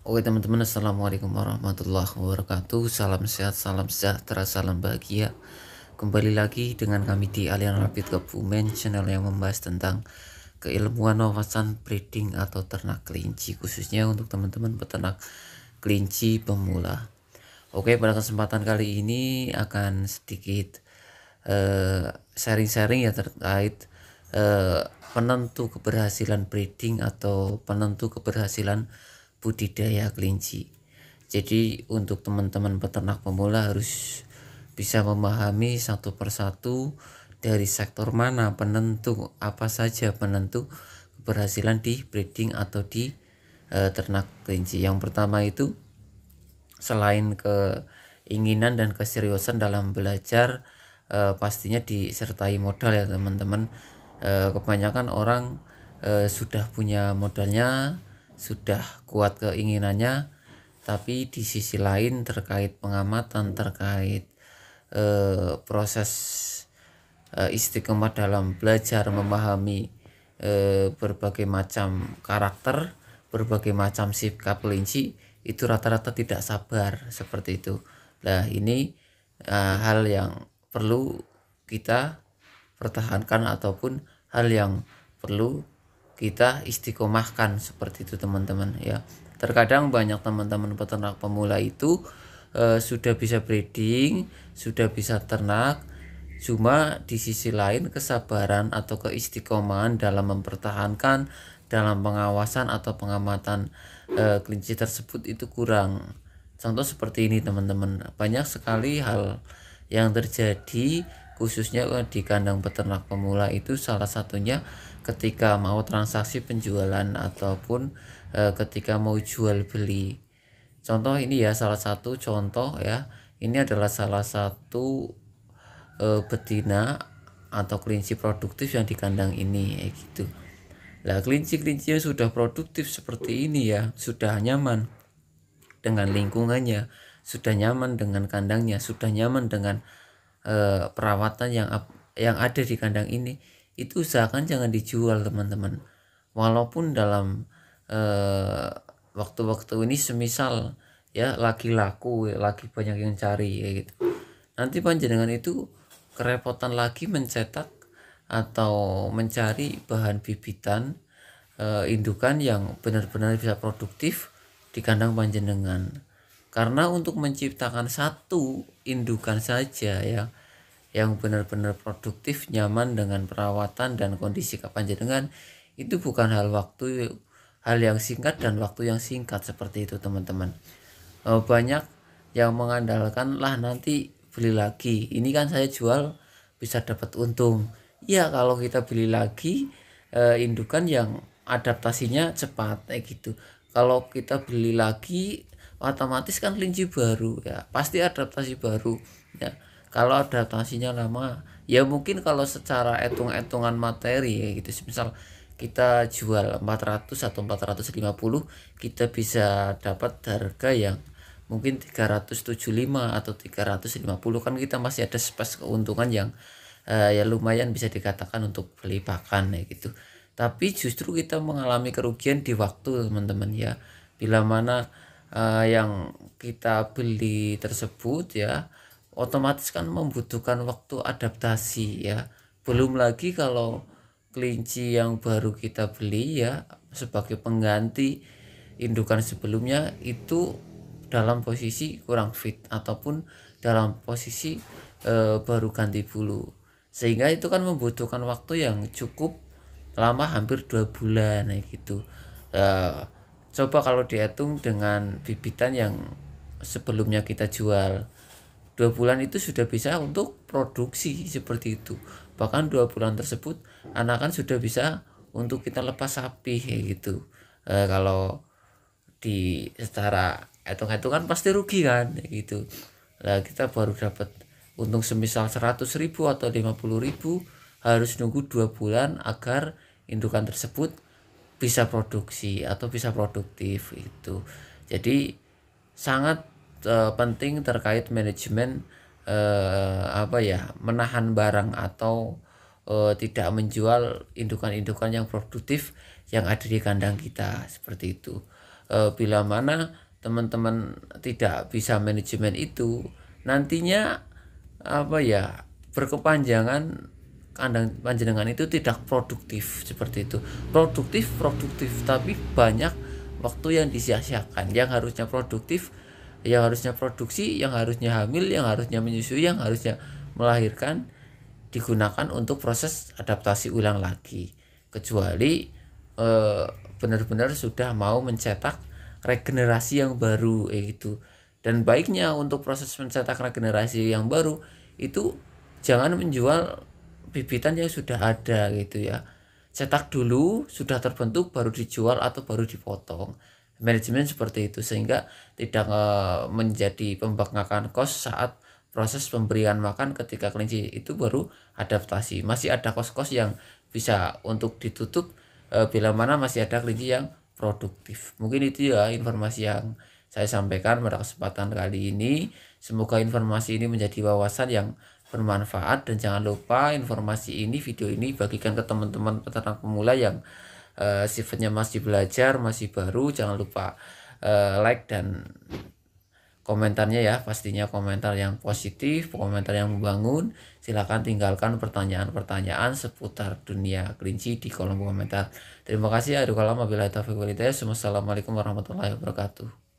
Oke teman-teman Assalamualaikum warahmatullahi wabarakatuh Salam sehat, salam sejahtera, salam bahagia Kembali lagi dengan kami di Alian Rapid Kebumen Channel yang membahas tentang keilmuan wawasan breeding atau ternak kelinci Khususnya untuk teman-teman peternak kelinci pemula Oke pada kesempatan kali ini akan sedikit eh, sharing-sharing uh, ya terkait uh, penentu keberhasilan breeding atau penentu keberhasilan budidaya kelinci. Jadi untuk teman-teman peternak pemula harus bisa memahami satu persatu dari sektor mana penentu apa saja penentu keberhasilan di breeding atau di e, ternak kelinci. Yang pertama itu selain keinginan dan keseriusan dalam belajar e, pastinya disertai modal ya teman-teman. E, kebanyakan orang e, sudah punya modalnya sudah kuat keinginannya tapi di sisi lain terkait pengamatan terkait e, proses e, istiqomah dalam belajar memahami e, berbagai macam karakter berbagai macam sikap kelinci itu rata-rata tidak sabar seperti itu nah ini e, hal yang perlu kita pertahankan ataupun hal yang perlu kita istiqomahkan seperti itu teman-teman ya terkadang banyak teman-teman peternak pemula itu e, sudah bisa breeding sudah bisa ternak cuma di sisi lain kesabaran atau keistiqomahan dalam mempertahankan dalam pengawasan atau pengamatan e, kelinci tersebut itu kurang contoh seperti ini teman-teman banyak sekali hal yang terjadi khususnya eh, di kandang peternak pemula itu salah satunya ketika mau transaksi penjualan ataupun e, ketika mau jual beli. Contoh ini ya salah satu contoh ya. Ini adalah salah satu e, betina atau kelinci produktif yang di kandang ini ya gitu. Lah kelinci-kelinci sudah produktif seperti ini ya, sudah nyaman dengan lingkungannya, sudah nyaman dengan kandangnya, sudah nyaman dengan e, perawatan yang yang ada di kandang ini itu usahakan jangan dijual teman-teman walaupun dalam eh, waktu-waktu uh, ini semisal ya lagi laku lagi banyak yang cari ya gitu nanti panjenengan itu kerepotan lagi mencetak atau mencari bahan bibitan uh, indukan yang benar-benar bisa produktif di kandang panjenengan karena untuk menciptakan satu indukan saja ya yang benar-benar produktif, nyaman dengan perawatan dan kondisi kepanjenengan itu bukan hal waktu hal yang singkat dan waktu yang singkat seperti itu teman-teman. Eh, banyak yang mengandalkan lah nanti beli lagi. Ini kan saya jual bisa dapat untung. Ya kalau kita beli lagi eh, indukan yang adaptasinya cepat kayak gitu. Kalau kita beli lagi otomatis kan kelinci baru ya, pasti adaptasi baru ya kalau ada adaptasinya lama ya mungkin kalau secara hitung-hitungan materi ya gitu misal kita jual 400 atau 450 kita bisa dapat harga yang mungkin 375 atau 350 kan kita masih ada space keuntungan yang uh, ya lumayan bisa dikatakan untuk beli pakan ya gitu tapi justru kita mengalami kerugian di waktu teman-teman ya bila mana uh, yang kita beli tersebut ya otomatis kan membutuhkan waktu adaptasi ya belum lagi kalau kelinci yang baru kita beli ya sebagai pengganti indukan sebelumnya itu dalam posisi kurang fit ataupun dalam posisi e, baru ganti bulu sehingga itu kan membutuhkan waktu yang cukup lama hampir dua bulan gitu e, coba kalau dihitung dengan bibitan yang sebelumnya kita jual Dua bulan itu sudah bisa untuk produksi seperti itu. Bahkan dua bulan tersebut anakan sudah bisa untuk kita lepas sapi gitu. E, kalau di secara hitung kan pasti rugi kan gitu. lah kita baru dapat untung semisal seratus ribu atau puluh ribu harus nunggu dua bulan agar indukan tersebut bisa produksi atau bisa produktif itu jadi sangat uh, penting terkait manajemen uh, apa ya menahan barang atau uh, tidak menjual indukan-indukan yang produktif yang ada di kandang kita seperti itu uh, bila mana teman-teman tidak bisa manajemen itu nantinya apa ya berkepanjangan kandang panjenengan itu tidak produktif seperti itu produktif produktif tapi banyak waktu yang disia-siakan yang harusnya produktif yang harusnya produksi, yang harusnya hamil, yang harusnya menyusui, yang harusnya melahirkan digunakan untuk proses adaptasi ulang lagi. Kecuali eh, benar-benar sudah mau mencetak regenerasi yang baru itu. Dan baiknya untuk proses mencetak regenerasi yang baru itu jangan menjual bibitan yang sudah ada gitu ya. Cetak dulu sudah terbentuk baru dijual atau baru dipotong manajemen seperti itu sehingga tidak uh, menjadi pembengkakan kos saat proses pemberian makan ketika kelinci itu baru adaptasi masih ada kos-kos yang bisa untuk ditutup e, bila mana masih ada kelinci yang produktif mungkin itu ya informasi yang saya sampaikan pada kesempatan kali ini semoga informasi ini menjadi wawasan yang bermanfaat dan jangan lupa informasi ini video ini bagikan ke teman-teman peternak pemula yang Eh, sifatnya masih belajar masih baru jangan lupa uh, like dan komentarnya ya pastinya komentar yang positif komentar yang membangun silahkan tinggalkan pertanyaan-pertanyaan seputar dunia kelinci di kolom komentar terima kasih aduh kalau bila itu, assalamualaikum warahmatullahi wabarakatuh